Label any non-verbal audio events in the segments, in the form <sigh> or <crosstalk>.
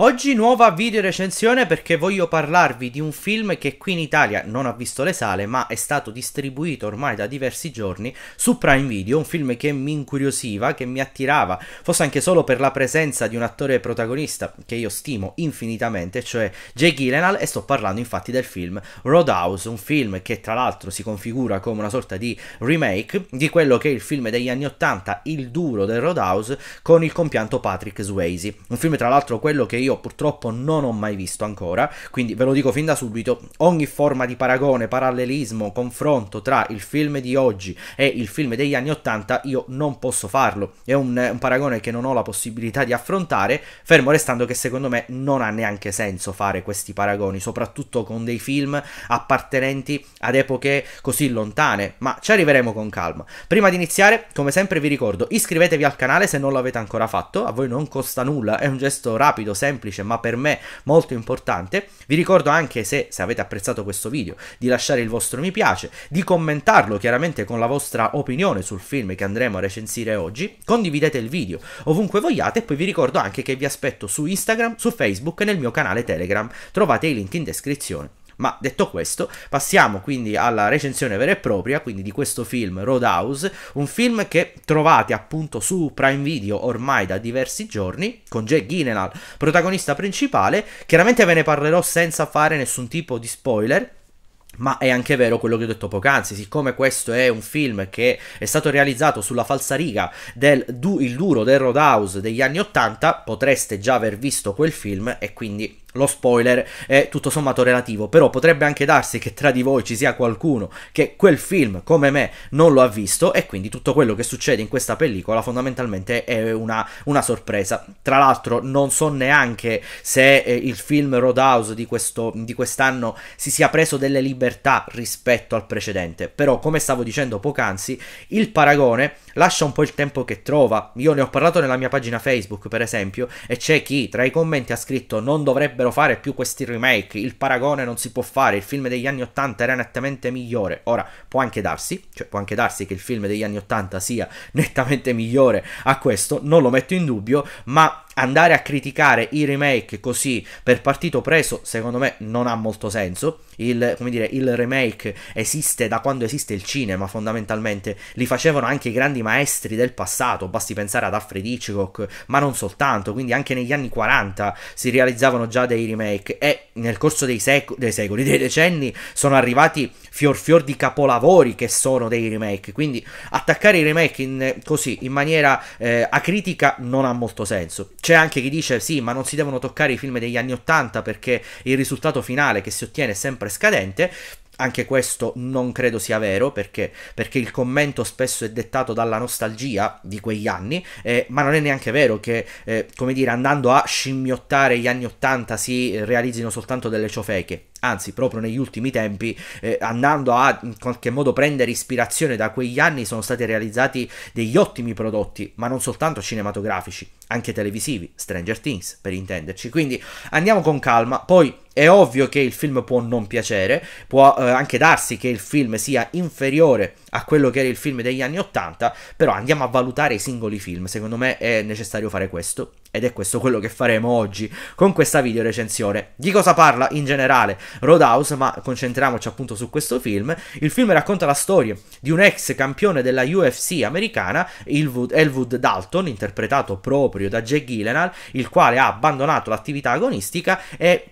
Oggi nuova video recensione perché voglio parlarvi di un film che qui in Italia non ha visto le sale ma è stato distribuito ormai da diversi giorni su Prime Video, un film che mi incuriosiva, che mi attirava, forse anche solo per la presenza di un attore protagonista che io stimo infinitamente, cioè Jay Gyllenhaal e sto parlando infatti del film Roadhouse, un film che tra l'altro si configura come una sorta di remake di quello che è il film degli anni 80, il duro del Roadhouse con il compianto Patrick Swayze, un film tra l'altro quello che io io purtroppo non ho mai visto ancora, quindi ve lo dico fin da subito, ogni forma di paragone, parallelismo, confronto tra il film di oggi e il film degli anni 80 io non posso farlo, è un, un paragone che non ho la possibilità di affrontare, fermo restando che secondo me non ha neanche senso fare questi paragoni, soprattutto con dei film appartenenti ad epoche così lontane, ma ci arriveremo con calma. Prima di iniziare, come sempre vi ricordo, iscrivetevi al canale se non l'avete ancora fatto, a voi non costa nulla, è un gesto rapido, semplice, semplice ma per me molto importante. Vi ricordo anche se, se avete apprezzato questo video di lasciare il vostro mi piace, di commentarlo chiaramente con la vostra opinione sul film che andremo a recensire oggi, condividete il video ovunque vogliate e poi vi ricordo anche che vi aspetto su Instagram, su Facebook e nel mio canale Telegram. Trovate i link in descrizione. Ma detto questo, passiamo quindi alla recensione vera e propria, quindi di questo film Roadhouse, un film che trovate appunto su Prime Video ormai da diversi giorni, con Jack Gyllenhaal protagonista principale. Chiaramente ve ne parlerò senza fare nessun tipo di spoiler, ma è anche vero quello che ho detto poc'anzi, siccome questo è un film che è stato realizzato sulla falsariga del du, il duro del Roadhouse degli anni 80, potreste già aver visto quel film e quindi lo spoiler è tutto sommato relativo, però potrebbe anche darsi che tra di voi ci sia qualcuno che quel film, come me, non lo ha visto e quindi tutto quello che succede in questa pellicola fondamentalmente è una, una sorpresa. Tra l'altro non so neanche se eh, il film Roadhouse di, questo, di quest'anno si sia preso delle libertà rispetto al precedente, però come stavo dicendo poc'anzi, il paragone lascia un po' il tempo che trova. Io ne ho parlato nella mia pagina Facebook, per esempio, e c'è chi tra i commenti ha scritto non dovrebbero fare più questi remake, il paragone non si può fare, il film degli anni 80 era nettamente migliore. Ora, può anche darsi, cioè può anche darsi che il film degli anni 80 sia <laughs> nettamente migliore a questo, non lo metto in dubbio, ma andare a criticare i remake così per partito preso, secondo me non ha molto senso. Il, dire, il remake esiste da quando esiste il cinema, fondamentalmente. Li facevano anche i grandi maestri del passato, basti pensare ad Alfred Hitchcock, ma non soltanto, quindi anche negli anni 40 si realizzavano già dei remake e nel corso dei, seco- dei secoli, dei decenni, sono arrivati fior fior di capolavori che sono dei remake. Quindi attaccare i remake in, così, in maniera eh, acritica, non ha molto senso. C'è anche chi dice sì, ma non si devono toccare i film degli anni Ottanta perché il risultato finale che si ottiene è sempre scadente. Anche questo non credo sia vero perché, perché il commento spesso è dettato dalla nostalgia di quegli anni, eh, ma non è neanche vero che, eh, come dire, andando a scimmiottare gli anni 80 si realizzino soltanto delle ciofeche anzi proprio negli ultimi tempi, eh, andando a in qualche modo prendere ispirazione da quegli anni, sono stati realizzati degli ottimi prodotti, ma non soltanto cinematografici, anche televisivi, Stranger Things per intenderci. Quindi andiamo con calma, poi è ovvio che il film può non piacere, può eh, anche darsi che il film sia inferiore a quello che era il film degli anni 80, però andiamo a valutare i singoli film, secondo me è necessario fare questo ed è questo quello che faremo oggi con questa video recensione. Di cosa parla in generale Roadhouse, ma concentriamoci appunto su questo film. Il film racconta la storia di un ex campione della UFC americana, Elwood, Elwood Dalton, interpretato proprio da Jay Gillenal, il quale ha abbandonato l'attività agonistica e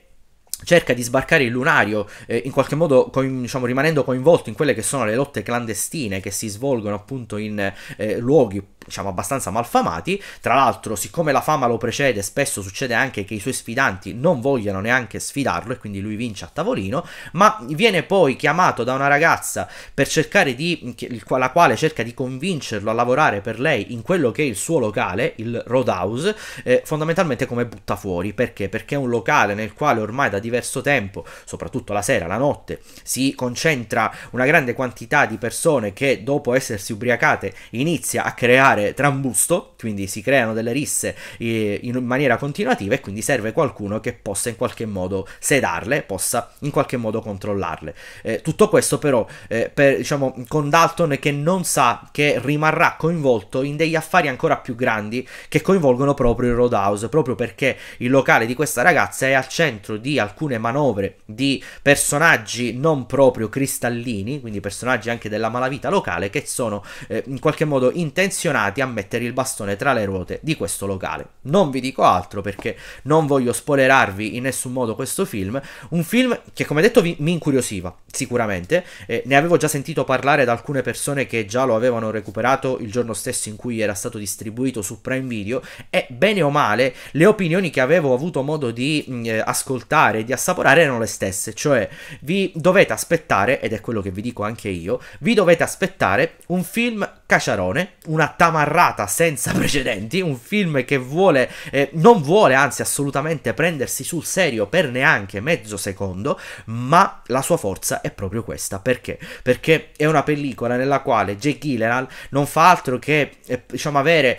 cerca di sbarcare il lunario, eh, in qualche modo coin, diciamo, rimanendo coinvolto in quelle che sono le lotte clandestine che si svolgono appunto in eh, luoghi diciamo abbastanza malfamati. Tra l'altro, siccome la fama lo precede, spesso succede anche che i suoi sfidanti non vogliano neanche sfidarlo e quindi lui vince a tavolino, ma viene poi chiamato da una ragazza per cercare di la quale cerca di convincerlo a lavorare per lei in quello che è il suo locale, il Roadhouse, eh, fondamentalmente come butta fuori, perché? Perché è un locale nel quale ormai da diverso tempo, soprattutto la sera, la notte, si concentra una grande quantità di persone che dopo essersi ubriacate inizia a creare fare trambusto, quindi si creano delle risse eh, in maniera continuativa e quindi serve qualcuno che possa in qualche modo sedarle, possa in qualche modo controllarle. Eh, tutto questo però eh, per, diciamo, con Dalton che non sa che rimarrà coinvolto in degli affari ancora più grandi che coinvolgono proprio il Roadhouse, proprio perché il locale di questa ragazza è al centro di alcune manovre di personaggi non proprio cristallini, quindi personaggi anche della malavita locale che sono eh, in qualche modo intenzionati destinati a mettere il bastone tra le ruote di questo locale. Non vi dico altro perché non voglio spoilerarvi in nessun modo questo film, un film che come detto vi, mi incuriosiva sicuramente, eh, ne avevo già sentito parlare da alcune persone che già lo avevano recuperato il giorno stesso in cui era stato distribuito su Prime Video e bene o male le opinioni che avevo avuto modo di mh, mm, eh, ascoltare e di assaporare erano le stesse, cioè vi dovete aspettare, ed è quello che vi dico anche io, vi dovete aspettare un film Caciarone, una tamarrata senza precedenti, un film che vuole, eh, non vuole anzi assolutamente prendersi sul serio per neanche mezzo secondo, ma la sua forza è proprio questa, perché? Perché è una pellicola nella quale Jake Gyllenhaal non fa altro che eh, diciamo avere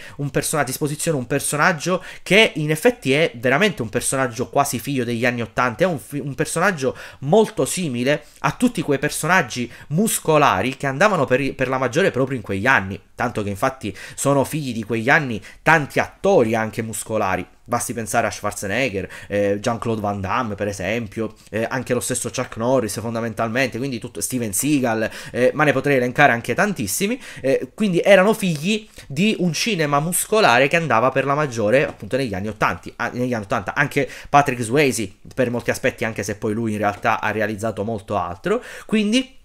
a disposizione un personaggio che in effetti è veramente un personaggio quasi figlio degli anni Ottanta, è un, un personaggio molto simile a tutti quei personaggi muscolari che andavano per, per la maggiore proprio in quegli anni anni, tanto che infatti sono figli di quegli anni tanti attori anche muscolari. Basti pensare a Schwarzenegger, eh, Jean-Claude Van Damme per esempio, eh, anche lo stesso Chuck Norris fondamentalmente, quindi tutto, Steven Seagal, eh, ma ne potrei elencare anche tantissimi, eh, quindi erano figli di un cinema muscolare che andava per la maggiore appunto negli anni 80, a, negli anni 80. anche Patrick Swayze per molti aspetti anche se poi lui in realtà ha realizzato molto altro, quindi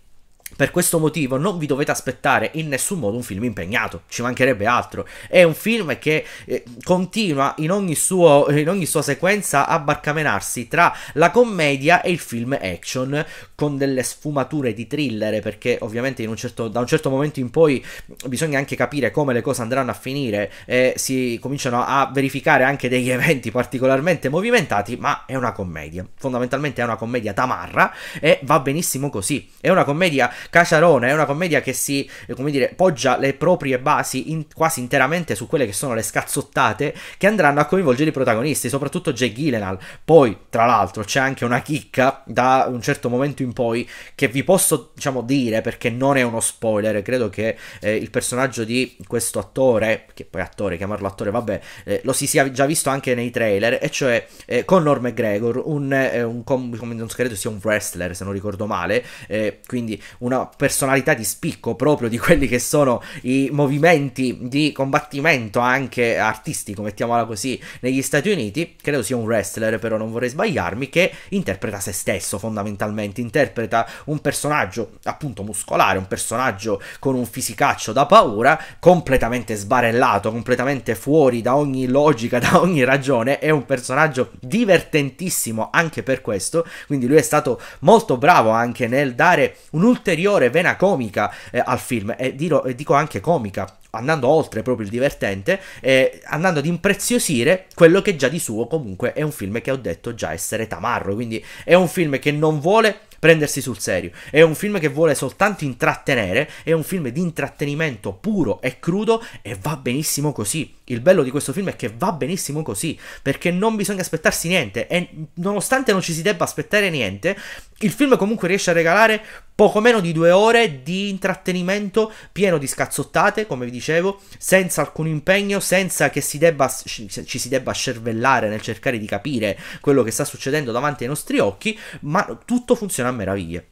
per questo motivo non vi dovete aspettare in nessun modo un film impegnato, ci mancherebbe altro. È un film che eh, continua in ogni, suo, in ogni, sua sequenza a barcamenarsi tra la commedia e il film action, con delle sfumature di thriller, perché ovviamente un certo, da un certo momento in poi bisogna anche capire come le cose andranno a finire e si cominciano a verificare anche degli eventi particolarmente movimentati, ma è una commedia. Fondamentalmente è una commedia tamarra e va benissimo così. È una commedia Casarone è una commedia che si, eh, come dire, poggia le proprie basi in, quasi interamente su quelle che sono le scazzottate che andranno a coinvolgere i protagonisti, soprattutto Jay Gillenal. Poi, tra l'altro, c'è anche una chicca da un certo momento in poi che vi posso, diciamo, dire perché non è uno spoiler. Credo che eh, il personaggio di questo attore, che poi attore, chiamarlo attore, vabbè, eh, lo si sia già visto anche nei trailer, e cioè eh, Connor McGregor, un, eh, un, com- non credo sia un wrestler se non ricordo male, eh, quindi un una personalità di spicco proprio di quelli che sono i movimenti di combattimento anche artistico, mettiamola così, negli Stati Uniti, credo sia un wrestler però non vorrei sbagliarmi, che interpreta se stesso fondamentalmente, interpreta un personaggio appunto muscolare, un personaggio con un fisicaccio da paura, completamente sbarellato, completamente fuori da ogni logica, <laughs> da ogni ragione, è un personaggio divertentissimo anche per questo, quindi lui è stato molto bravo anche nel dare un ulteriore ulteriore vena comica eh, al film e dirò, dico anche comica andando oltre proprio il divertente eh, andando ad impreziosire quello che già di suo comunque è un film che ho detto già essere tamarro quindi è un film che non vuole prendersi sul serio. È un film che vuole soltanto intrattenere, è un film di intrattenimento puro e crudo e va benissimo così. Il bello di questo film è che va benissimo così, perché non bisogna aspettarsi niente e nonostante non ci si debba aspettare niente, il film comunque riesce a regalare Poco meno di due ore di intrattenimento pieno di scazzottate, come vi dicevo, senza alcun impegno, senza che si debba, ci si debba scervellare nel cercare di capire quello che sta succedendo davanti ai nostri occhi, ma tutto funziona a meraviglie.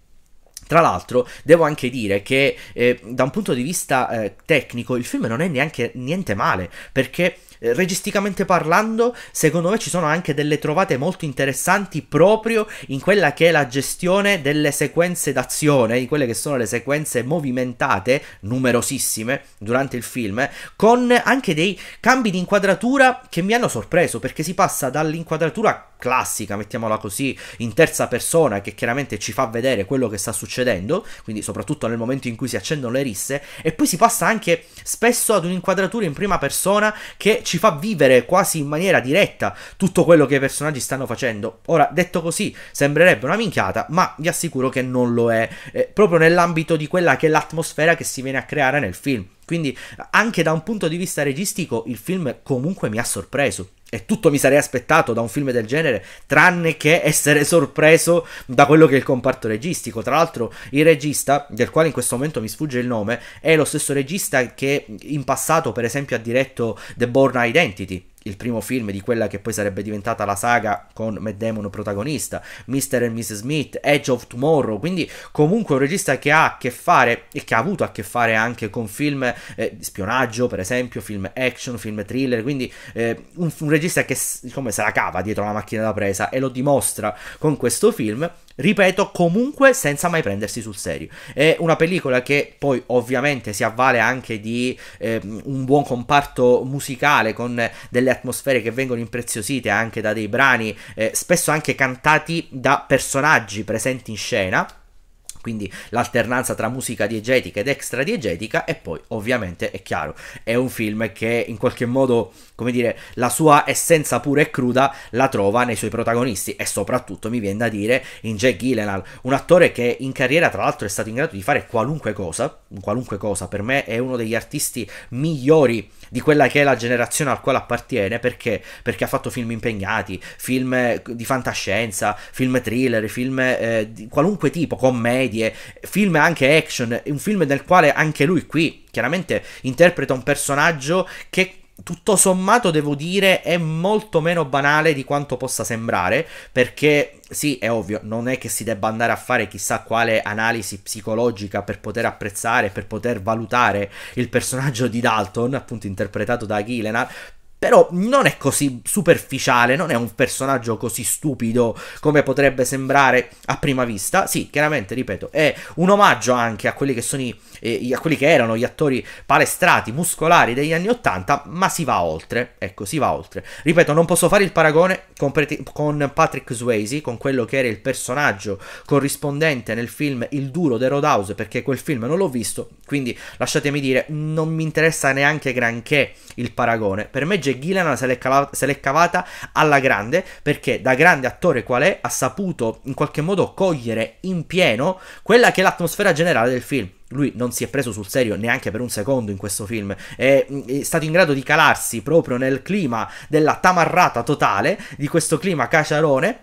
Tra l'altro, devo anche dire che eh, da un punto di vista eh, tecnico il film non è neanche niente male, perché eh, registicamente parlando, secondo me ci sono anche delle trovate molto interessanti proprio in quella che è la gestione delle sequenze d'azione, in quelle che sono le sequenze movimentate, numerosissime, durante il film, con anche dei cambi di inquadratura che mi hanno sorpreso, perché si passa dall'inquadratura classica, mettiamola così, in terza persona che chiaramente ci fa vedere quello che sta succedendo, quindi soprattutto nel momento in cui si accendono le risse, e poi si passa anche spesso ad un'inquadratura in prima persona che ci fa vivere quasi in maniera diretta tutto quello che i personaggi stanno facendo. Ora, detto così, sembrerebbe una minchiata, ma vi assicuro che non lo è, eh, proprio nell'ambito di quella che è l'atmosfera che si viene a creare nel film. Quindi anche da un punto di vista registico il film comunque mi ha sorpreso. E tutto mi sarei aspettato da un film del genere, tranne che essere sorpreso da quello che è il comparto registico. Tra l'altro, il regista, del quale in questo momento mi sfugge il nome, è lo stesso regista che in passato, per esempio, ha diretto The Born Identity il primo film di quella che poi sarebbe diventata la saga con Matt Damon protagonista, Mr. e Mrs. Smith, Edge of Tomorrow, quindi comunque un regista che ha a che fare e che ha avuto a che fare anche con film eh, di spionaggio, per esempio, film action, film thriller, quindi eh, un, un, regista che come se la cava dietro la macchina da presa e lo dimostra con questo film ripeto, comunque senza mai prendersi sul serio. È una pellicola che poi ovviamente si avvale anche di eh, un buon comparto musicale con delle atmosfere che vengono impreziosite anche da dei brani, eh, spesso anche cantati da personaggi presenti in scena quindi l'alternanza tra musica diegetica ed extra diegetica e poi ovviamente è chiaro è un film che in qualche modo come dire la sua essenza pura e cruda la trova nei suoi protagonisti e soprattutto mi viene da dire in Jack Gyllenhaal un attore che in carriera tra l'altro è stato in grado di fare qualunque cosa qualunque cosa per me è uno degli artisti migliori di quella che è la generazione al quale appartiene perché, perché ha fatto film impegnati film eh, di fantascienza film thriller film eh, di qualunque tipo commedia commedie, film anche action, un film nel quale anche lui qui chiaramente interpreta un personaggio che tutto sommato devo dire è molto meno banale di quanto possa sembrare perché sì, è ovvio, non è che si debba andare a fare chissà quale analisi psicologica per poter apprezzare, per poter valutare il personaggio di Dalton, appunto interpretato da Gillenar, però non è così superficiale, non è un personaggio così stupido come potrebbe sembrare a prima vista. Sì, chiaramente, ripeto, è un omaggio anche a quelli che, i, eh, a quelli che erano gli attori palestrati, muscolari degli anni Ottanta, ma si va oltre, ecco, si va oltre. Ripeto, non posso fare il paragone con, con Patrick Swayze, con quello che era il personaggio corrispondente nel film Il duro di Roadhouse, perché quel film non l'ho visto, quindi lasciatemi dire, non mi interessa neanche granché il paragone. Per me J. Jay Gillan se l'è, se l'è cavata alla grande perché da grande attore qual è ha saputo in qualche modo cogliere in pieno quella che è l'atmosfera generale del film lui non si è preso sul serio neanche per un secondo in questo film, è, è, stato in grado di calarsi proprio nel clima della tamarrata totale, di questo clima caciarone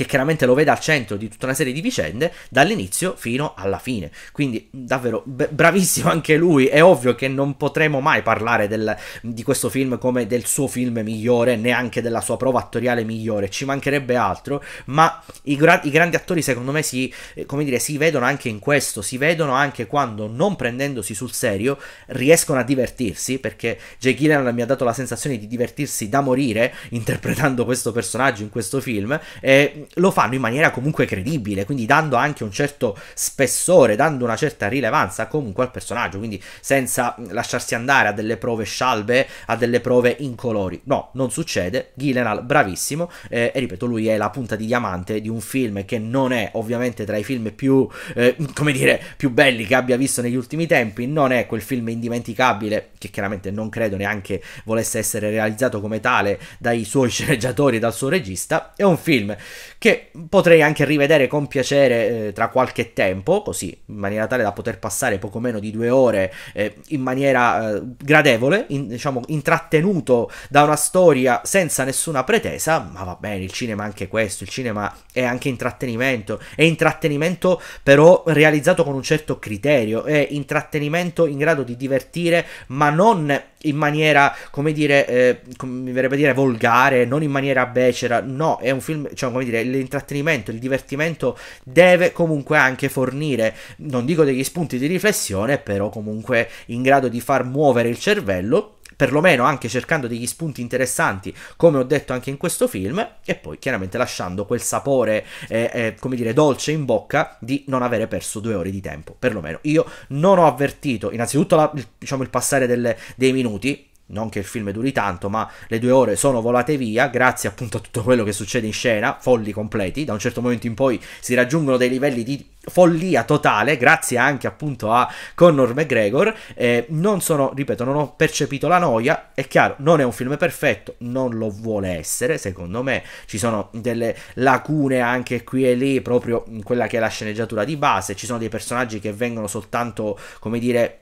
che chiaramente lo vede al centro di tutta una serie di vicende dall'inizio fino alla fine. Quindi davvero b- bravissimo anche lui, è ovvio che non potremo mai parlare del, di questo film come del suo film migliore, neanche della sua prova attoriale migliore, ci mancherebbe altro, ma i, gra- i grandi attori secondo me si, eh, come dire, si vedono anche in questo, si vedono anche quando non prendendosi sul serio riescono a divertirsi, perché Jake Gyllenhaal mi ha dato la sensazione di divertirsi da morire interpretando questo personaggio in questo film e lo fanno in maniera comunque credibile, quindi dando anche un certo spessore, dando una certa rilevanza comunque al personaggio, quindi senza mm, lasciarsi andare a delle prove scialbe, a delle prove incolori. No, non succede. Gillenal, bravissimo, eh, e ripeto, lui è la punta di diamante di un film che non è ovviamente tra i film più, eh, <laughs> come dire, più belli che abbia visto negli ultimi tempi, non è quel film indimenticabile, che chiaramente non credo neanche volesse essere realizzato come tale dai suoi <laughs> sceneggiatori e dal suo regista, è un film che potrei anche rivedere con piacere eh, tra qualche tempo, così in maniera tale da poter passare poco meno di due ore eh, in maniera eh, gradevole, in, diciamo intrattenuto da una storia senza nessuna pretesa, ma va bene, il cinema è anche questo, il cinema è anche intrattenimento, è intrattenimento però realizzato con un certo criterio, è intrattenimento in grado di divertire, ma non in maniera, come dire, eh, come mi verrebbe dire, volgare, non in maniera becera. No, è un film, cioè, come dire, l'intrattenimento, il divertimento deve comunque anche fornire, non dico degli spunti di riflessione, però comunque in grado di far muovere il cervello perlomeno anche cercando degli spunti interessanti, come ho detto anche in questo film, e poi chiaramente lasciando quel sapore, eh, eh, come dire, dolce in bocca di non avere perso due ore di tempo, perlomeno. Io non ho avvertito, innanzitutto, la, diciamo, il passare delle, dei minuti, non che il film duri tanto, ma le due ore sono volate via grazie appunto a tutto quello che succede in scena, folli completi, da un certo momento in poi si raggiungono dei livelli di follia totale, grazie anche appunto a Conor McGregor, eh, non sono, ripeto, non ho percepito la noia, è chiaro, non è un film perfetto, non lo vuole essere, secondo me ci sono delle lacune anche qui e lì, proprio in quella che è la sceneggiatura di base, ci sono dei personaggi che vengono soltanto, come dire,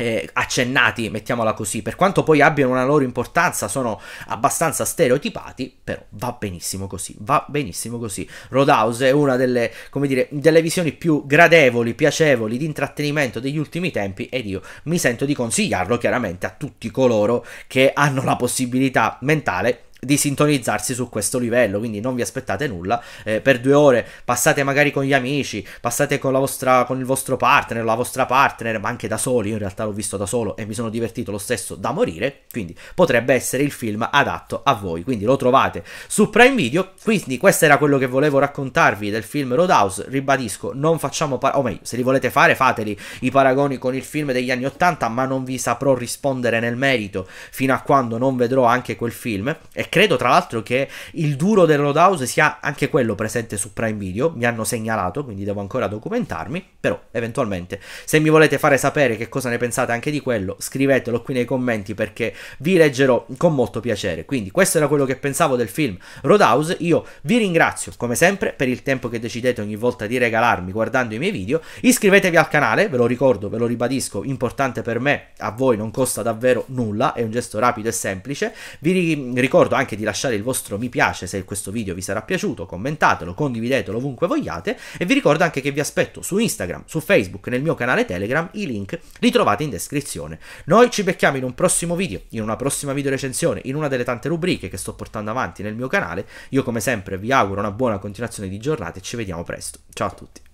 eh, accennati, mettiamola così, per quanto poi abbiano una loro importanza, sono abbastanza stereotipati, però va benissimo così, va benissimo così. Roadhouse è una delle, come dire, delle visioni più gradevoli, piacevoli di intrattenimento degli ultimi tempi ed io mi sento di consigliarlo chiaramente a tutti coloro che hanno la possibilità mentale di sintonizzarsi su questo livello quindi non vi aspettate nulla eh, per due ore passate magari con gli amici passate con, vostra, con, il vostro partner la vostra partner ma anche da soli io in realtà l'ho visto da solo e mi sono divertito lo stesso da morire quindi potrebbe essere il film adatto a voi quindi lo trovate su Prime Video quindi questo era quello che volevo raccontarvi del film Roadhouse ribadisco non facciamo par- o meglio se li volete fare fateli i paragoni con il film degli anni 80 ma non vi saprò rispondere nel merito fino a quando non vedrò anche quel film e credo tra l'altro che il duro del Roadhouse sia anche quello presente su Prime Video, mi hanno segnalato, quindi devo ancora documentarmi, però eventualmente se mi volete fare sapere che cosa ne pensate anche di quello, scrivetelo qui nei commenti perché vi leggerò con molto piacere. Quindi questo era quello che pensavo del film Roadhouse, io vi ringrazio come sempre per il tempo che decidete ogni volta di regalarmi guardando i miei video, iscrivetevi al canale, ve lo ricordo, ve lo ribadisco, importante per me, a voi non costa davvero nulla, è un gesto rapido e semplice, vi ricordo anche anche di lasciare il vostro mi piace se questo video vi sarà piaciuto, commentatelo, condividetelo ovunque vogliate e vi ricordo anche che vi aspetto su Instagram, su Facebook, nel mio canale Telegram, i link li trovate in descrizione. Noi ci becchiamo in un prossimo video, in una prossima video recensione, in una delle tante rubriche che sto portando avanti nel mio canale. Io come sempre vi auguro una buona continuazione di giornata e ci vediamo presto. Ciao a tutti.